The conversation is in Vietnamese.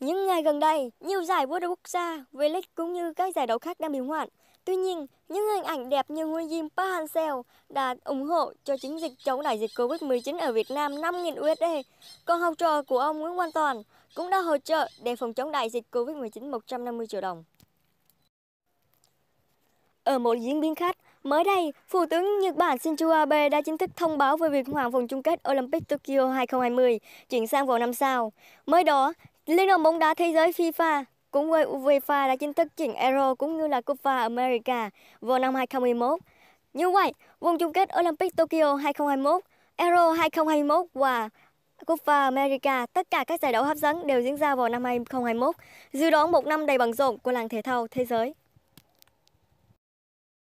Những ngày gần đây, nhiều giải vô địch quốc gia, V-League cũng như các giải đấu khác đang bị hoãn. Tuy nhiên, những hình ảnh đẹp như ngôi Jim Park Hang-seo đã ủng hộ cho chiến dịch chống đại dịch Covid-19 ở Việt Nam 5.000 USD. Còn học trò của ông Nguyễn Văn Toàn cũng đã hỗ trợ để phòng chống đại dịch Covid-19 150 triệu đồng. Ở một diễn biến khác, mới đây, Thủ tướng Nhật Bản Shinzo Abe đã chính thức thông báo về việc hoãn vòng chung kết Olympic Tokyo 2020 chuyển sang vào năm sau. Mới đó, Liên đoàn bóng đá thế giới FIFA cũng với UEFA đã chính thức chỉnh Euro cũng như là Copa America vào năm 2021. Như vậy, vòng chung kết Olympic Tokyo 2021, Euro 2021 và Copa America, tất cả các giải đấu hấp dẫn đều diễn ra vào năm 2021, dự đoán một năm đầy bằng rộn của làng thể thao thế giới.